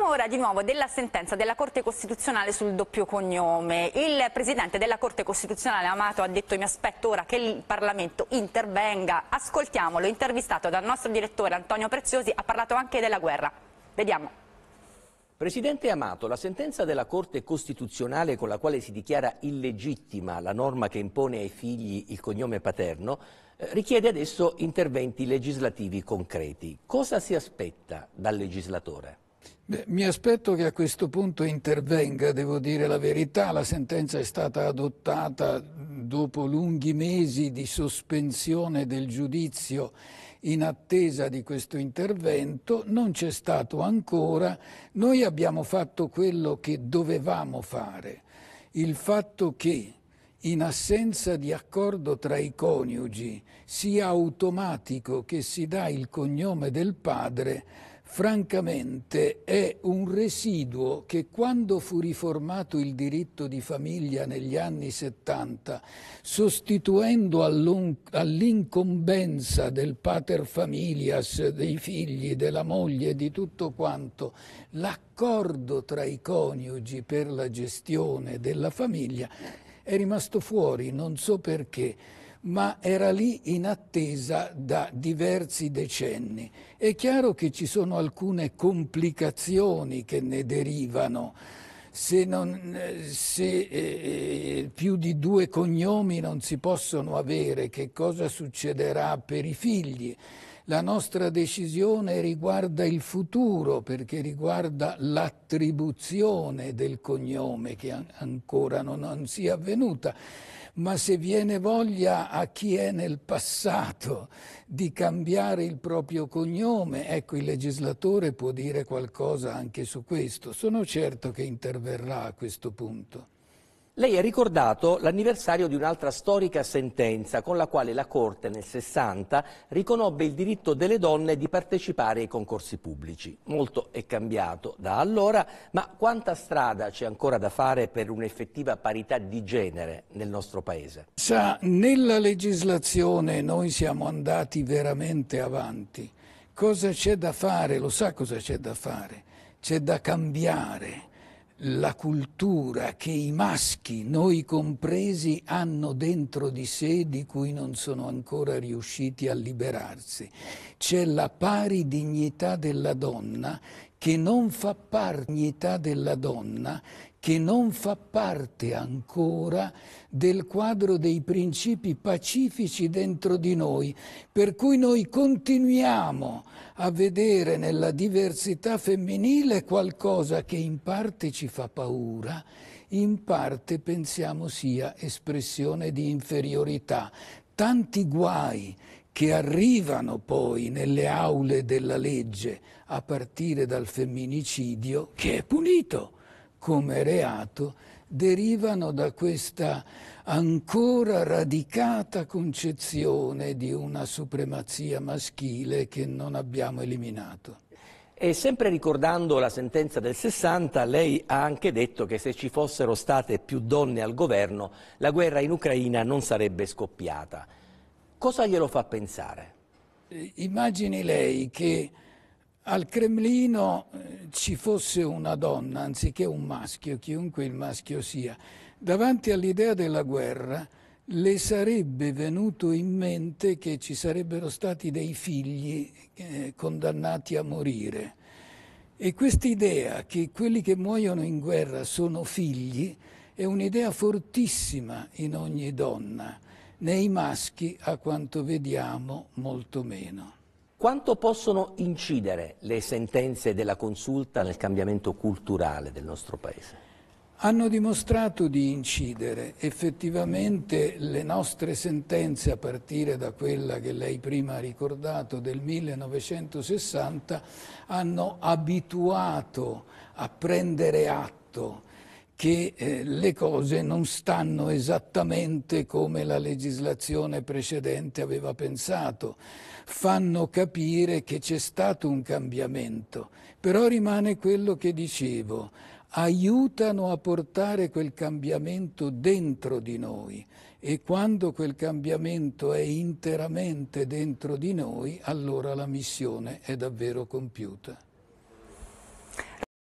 Parliamo ora di nuovo della sentenza della Corte Costituzionale sul doppio cognome. Il Presidente della Corte Costituzionale Amato ha detto mi aspetto ora che il Parlamento intervenga. Ascoltiamolo, intervistato dal nostro direttore Antonio Preziosi, ha parlato anche della guerra. Vediamo. Presidente Amato, la sentenza della Corte Costituzionale con la quale si dichiara illegittima la norma che impone ai figli il cognome paterno eh, richiede adesso interventi legislativi concreti. Cosa si aspetta dal legislatore? Beh, mi aspetto che a questo punto intervenga, devo dire la verità, la sentenza è stata adottata dopo lunghi mesi di sospensione del giudizio in attesa di questo intervento, non c'è stato ancora, noi abbiamo fatto quello che dovevamo fare, il fatto che in assenza di accordo tra i coniugi sia automatico che si dà il cognome del padre francamente è un residuo che quando fu riformato il diritto di famiglia negli anni 70, sostituendo all'incombenza del pater familias, dei figli, della moglie, di tutto quanto, l'accordo tra i coniugi per la gestione della famiglia, è rimasto fuori, non so perché ma era lì in attesa da diversi decenni. È chiaro che ci sono alcune complicazioni che ne derivano. Se, non, se eh, più di due cognomi non si possono avere, che cosa succederà per i figli? La nostra decisione riguarda il futuro perché riguarda l'attribuzione del cognome che ancora non, non sia avvenuta ma se viene voglia a chi è nel passato di cambiare il proprio cognome, ecco il legislatore può dire qualcosa anche su questo. Sono certo che interverrà a questo punto. Lei ha ricordato l'anniversario di un'altra storica sentenza con la quale la Corte nel 60 riconobbe il diritto delle donne di partecipare ai concorsi pubblici. Molto è cambiato da allora, ma quanta strada c'è ancora da fare per un'effettiva parità di genere nel nostro Paese? Sa, nella legislazione noi siamo andati veramente avanti. Cosa c'è da fare? Lo sa cosa c'è da fare? C'è da cambiare la cultura che i maschi, noi compresi, hanno dentro di sé di cui non sono ancora riusciti a liberarsi. C'è la pari dignità della donna che non fa parte della donna che non fa parte ancora del quadro dei principi pacifici dentro di noi, per cui noi continuiamo a vedere nella diversità femminile qualcosa che in parte ci fa paura, in parte pensiamo sia espressione di inferiorità. Tanti guai che arrivano poi nelle aule della legge a partire dal femminicidio che è punito come reato derivano da questa ancora radicata concezione di una supremazia maschile che non abbiamo eliminato. E sempre ricordando la sentenza del 60, lei ha anche detto che se ci fossero state più donne al governo, la guerra in Ucraina non sarebbe scoppiata. Cosa glielo fa pensare? Eh, immagini lei che al Cremlino eh, ci fosse una donna anziché un maschio, chiunque il maschio sia, davanti all'idea della guerra le sarebbe venuto in mente che ci sarebbero stati dei figli eh, condannati a morire. E quest'idea che quelli che muoiono in guerra sono figli è un'idea fortissima in ogni donna, nei maschi a quanto vediamo molto meno. Quanto possono incidere le sentenze della consulta nel cambiamento culturale del nostro Paese? Hanno dimostrato di incidere, effettivamente le nostre sentenze a partire da quella che lei prima ha ricordato del 1960 hanno abituato a prendere atto che eh, le cose non stanno esattamente come la legislazione precedente aveva pensato, fanno capire che c'è stato un cambiamento, però rimane quello che dicevo, aiutano a portare quel cambiamento dentro di noi e quando quel cambiamento è interamente dentro di noi, allora la missione è davvero compiuta.